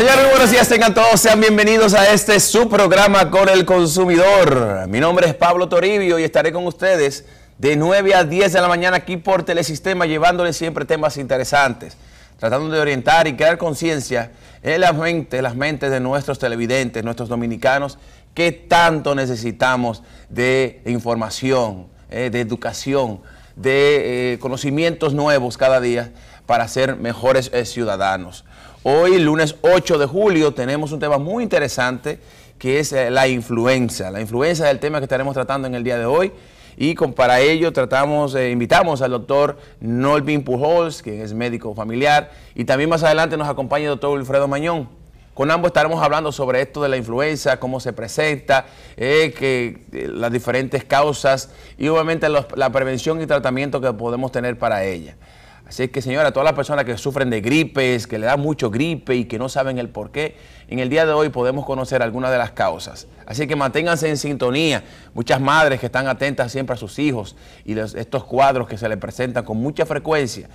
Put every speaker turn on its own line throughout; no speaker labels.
Señores, buenos días tengan todos, sean bienvenidos a este su programa con el consumidor. Mi nombre es Pablo Toribio y estaré con ustedes de 9 a 10 de la mañana aquí por Telesistema, llevándoles siempre temas interesantes, tratando de orientar y crear conciencia en las mentes, las mentes de nuestros televidentes, nuestros dominicanos, que tanto necesitamos de información, eh, de educación de eh, conocimientos nuevos cada día para ser mejores eh, ciudadanos. Hoy, lunes 8 de julio, tenemos un tema muy interesante que es eh, la influenza. La influenza es el tema que estaremos tratando en el día de hoy. Y para ello tratamos, invitamos al doctor Norbin Pujols, que es médico familiar, y también más adelante nos acompaña el doctor Wilfredo Mañón, con ambos estaremos hablando sobre esto de la influenza, cómo se presenta, eh, que, eh, las diferentes causas y obviamente la prevención y tratamiento que podemos tener para ella. Así que señora, todas las personas que sufren de gripes, que le da mucho gripe y que no saben el por qué, en el día de hoy podemos conocer algunas de las causas. Así que manténganse en sintonía. Muchas madres que están atentas siempre a sus hijos y estos cuadros que se les presentan con mucha frecuencia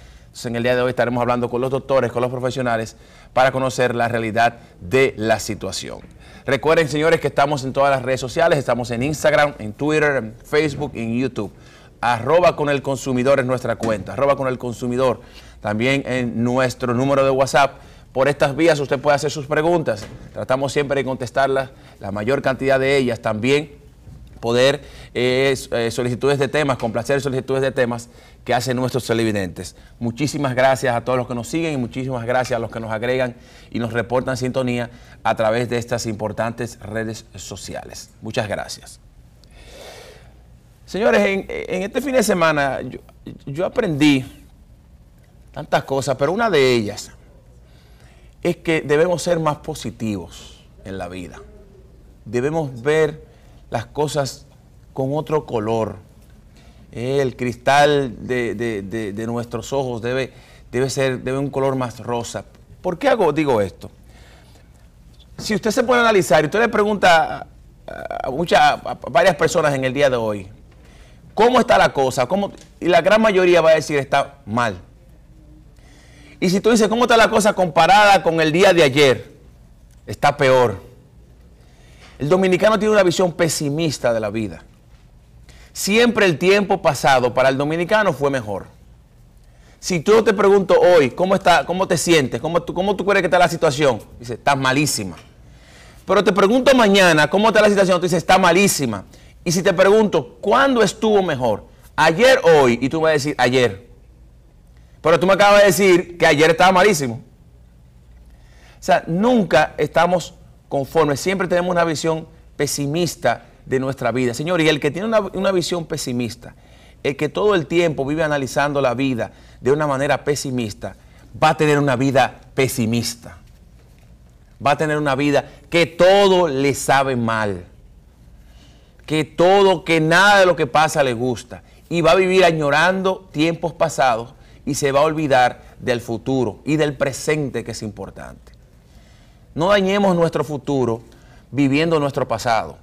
en el día de hoy estaremos hablando con los doctores, con los profesionales, para conocer la realidad de la situación. Recuerden, señores, que estamos en todas las redes sociales, estamos en Instagram, en Twitter, en Facebook, en YouTube. Arroba con el consumidor es nuestra cuenta, arroba con el consumidor. También en nuestro número de WhatsApp. Por estas vías usted puede hacer sus preguntas. Tratamos siempre de contestarlas, la mayor cantidad de ellas. También poder eh, eh, solicitudes de temas, complacer solicitudes de temas que hacen nuestros televidentes. Muchísimas gracias a todos los que nos siguen y muchísimas gracias a los que nos agregan y nos reportan sintonía a través de estas importantes redes sociales. Muchas gracias. Señores, en, este fin de semana yo aprendí tantas cosas, pero una de ellas es que debemos ser más positivos en la vida. Debemos ver las cosas con otro color. El cristal de, nuestros ojos debe, debe ser debe un color más rosa. ¿Por qué hago, digo esto? Si usted se puede analizar y usted le pregunta a, muchas, varias personas en el día de hoy, ¿cómo está la cosa? Y la gran mayoría va a decir está mal. Y si tú dices, ¿cómo está la cosa comparada con el día de ayer? Está peor. El dominicano tiene una visión pesimista de la vida. Siempre el tiempo pasado para el dominicano fue mejor. Si tú te pregunto hoy, ¿cómo, está, cómo te sientes? ¿Cómo tú, tú crees que está la situación? Dice, está malísima. Pero te pregunto mañana, ¿cómo está la situación? Tú dices, está malísima. Y si te pregunto, ¿cuándo estuvo mejor? Ayer, hoy. Y tú me vas a decir, ayer. Pero tú me acabas de decir que ayer estaba malísimo. O sea, nunca estamos conforme siempre tenemos una visión pesimista de nuestra vida. Señor, y el que tiene una, una visión pesimista, el que todo el tiempo vive analizando la vida de una manera pesimista, va a tener una vida pesimista. Va a tener una vida que todo le sabe mal. Que todo, que nada de lo que pasa le gusta. Y va a vivir añorando tiempos pasados y se va a olvidar del futuro y del presente que es importante. No dañemos nuestro futuro viviendo nuestro pasado.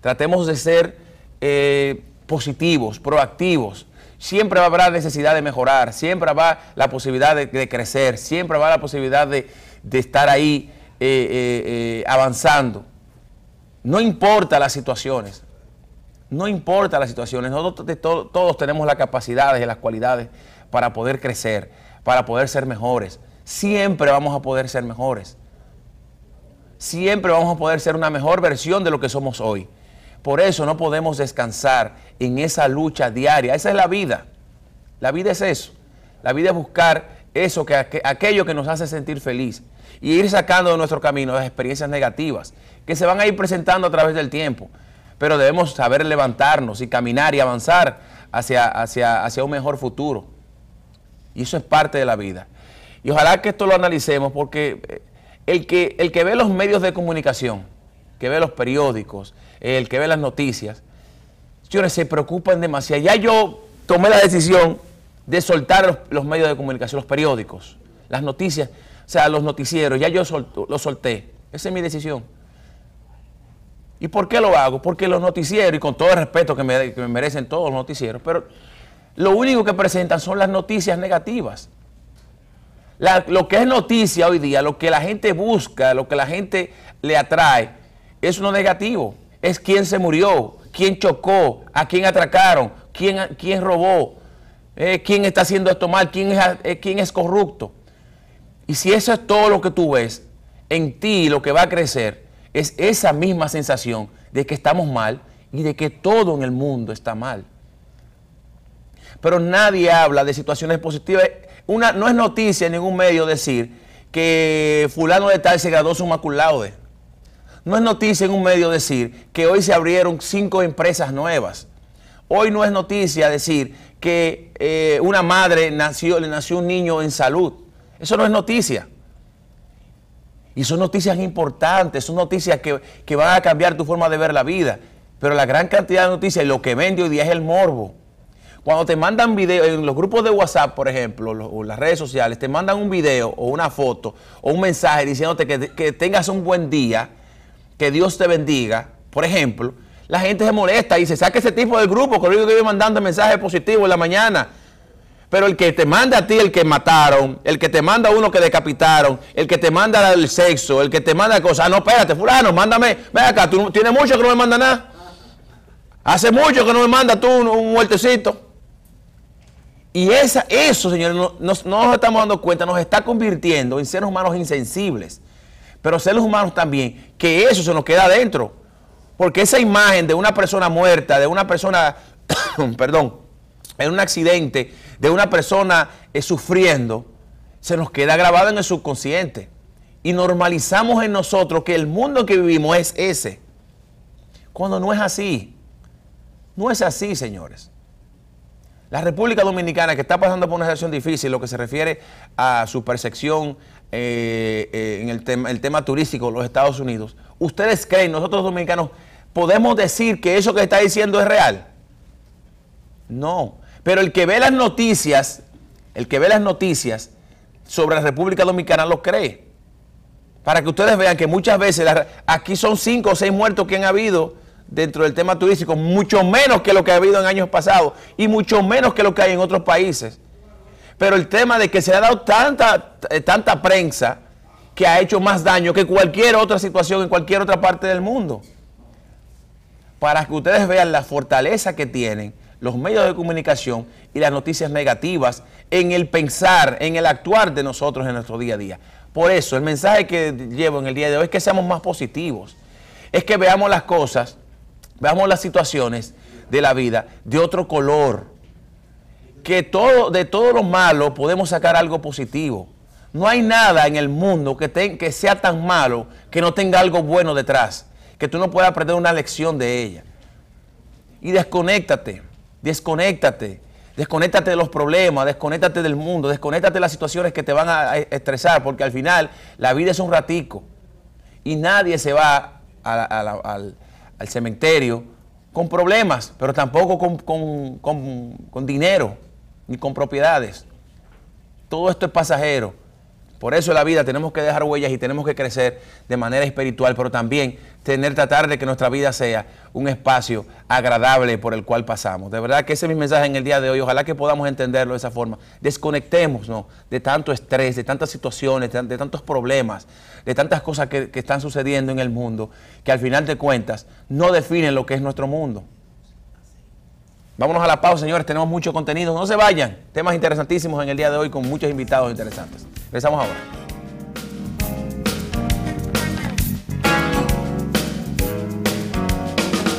Tratemos de ser eh, positivos, proactivos. Siempre habrá necesidad de mejorar, siempre habrá la posibilidad de, crecer, siempre habrá la posibilidad de, estar ahí eh, eh, avanzando. No importa las situaciones, no importa las situaciones, nosotros todos tenemos las capacidades y las cualidades para poder crecer, para poder ser mejores. Siempre vamos a poder ser mejores siempre vamos a poder ser una mejor versión de lo que somos hoy. Por eso no podemos descansar en esa lucha diaria. Esa es la vida. La vida es eso. La vida es buscar eso, que, aquello que nos hace sentir feliz. Y ir sacando de nuestro camino las experiencias negativas que se van a ir presentando a través del tiempo. Pero debemos saber levantarnos y caminar y avanzar hacia, hacia, hacia un mejor futuro. Y eso es parte de la vida. Y ojalá que esto lo analicemos porque eh, el que, el que ve los medios de comunicación, que ve los periódicos, el que ve las noticias, señores, se preocupan demasiado. Ya yo tomé la decisión de soltar los, medios de comunicación, los periódicos, las noticias, o sea, los noticieros, ya yo los solté. Esa es mi decisión. ¿Y por qué lo hago? Porque los noticieros, y con todo el respeto que me, que me merecen todos los noticieros, pero lo único que presentan son las noticias negativas lo que es noticia hoy día, lo que la gente busca, lo que la gente le atrae, es uno negativo. Es quién se murió, quién chocó, a quién atracaron, quién, robó, eh, quién está haciendo esto mal, quién es, eh, quién es corrupto. Y si eso es todo lo que tú ves, en ti lo que va a crecer es esa misma sensación de que estamos mal y de que todo en el mundo está mal. Pero nadie habla de situaciones positivas no es noticia en ningún medio decir que fulano de tal se graduó su maculaude. No es noticia en un medio decir que hoy se abrieron cinco empresas nuevas. Hoy no es noticia decir que eh, una madre nació, le nació un niño en salud. Eso no es noticia. Y son noticias importantes, son noticias que, que van a cambiar tu forma de ver la vida. Pero la gran cantidad de noticias lo que vende hoy día es el morbo. Cuando te mandan video, en los grupos de WhatsApp, por ejemplo, o las redes sociales, te mandan un video o una foto o un mensaje diciéndote que, tengas un buen día, que Dios te bendiga, por ejemplo, la gente se molesta y se saca ese tipo del grupo, que lo único que vive mandando mensajes positivos en la mañana. Pero el que te manda a ti el que mataron, el que te manda a uno que decapitaron, el que te manda el sexo, el que te manda cosas, ah, no, espérate, fulano, mándame, ven acá, tú tienes mucho que no me manda nada. Hace mucho que no me manda tú un, un y eso, señores, no, nos, estamos dando cuenta, nos está convirtiendo en seres humanos insensibles, pero seres humanos también, que eso se nos queda adentro. Porque esa imagen de una persona muerta, de una persona, perdón, en un accidente, de una persona eh, sufriendo, se nos queda grabada en el subconsciente. Y normalizamos en nosotros que el mundo que vivimos es ese. Cuando no es así. No es así, señores. La República Dominicana, que está pasando por una situación difícil, lo que se refiere a su percepción eh, eh, en el tema, el tema turístico, los Estados Unidos, ¿ustedes creen, nosotros dominicanos, podemos decir que eso que está diciendo es real? No. Pero el que ve las noticias, el que ve las noticias sobre la República Dominicana lo cree. Para que ustedes vean que muchas veces aquí son cinco o seis muertos que han habido dentro del tema turístico, mucho menos que lo que ha habido en años pasados y mucho menos que lo que hay en otros países. Pero el tema de que se ha dado tanta, eh, tanta prensa que ha hecho más daño que cualquier otra situación en cualquier otra parte del mundo. Para que ustedes vean la fortaleza que tienen los medios de comunicación y las noticias negativas en el pensar, en el actuar de nosotros en nuestro día a día. Por eso, el mensaje que llevo en el día de hoy es que seamos más positivos, es que veamos las cosas veamos las situaciones de la vida de otro color. Que todo, de todo lo malo podemos sacar algo positivo. No hay nada en el mundo que, que sea tan malo que no tenga algo bueno detrás, que tú no puedas aprender una lección de ella. Y desconéctate, desconéctate, desconéctate de los problemas, desconéctate del mundo, desconéctate de las situaciones que te van a estresar, porque al final la vida es un ratico y nadie se va a, al al cementerio con problemas, pero tampoco con, dinero ni con propiedades. Todo esto es pasajero. Por eso en la vida tenemos que dejar huellas y tenemos que crecer de manera espiritual, pero también tener, tratar de que nuestra vida sea un espacio agradable por el cual pasamos. De verdad que ese es mi mensaje en el día de hoy. Ojalá que podamos entenderlo de esa forma. Desconectémonos ¿no? de tanto estrés, de tantas situaciones, de tantos problemas, de tantas cosas que están sucediendo en el mundo, que al final de cuentas no definen lo que es nuestro mundo. Vámonos a la pausa, señores. Tenemos mucho contenido. No se vayan. Temas interesantísimos en el día de hoy con muchos invitados interesantes. Regresamos ahora.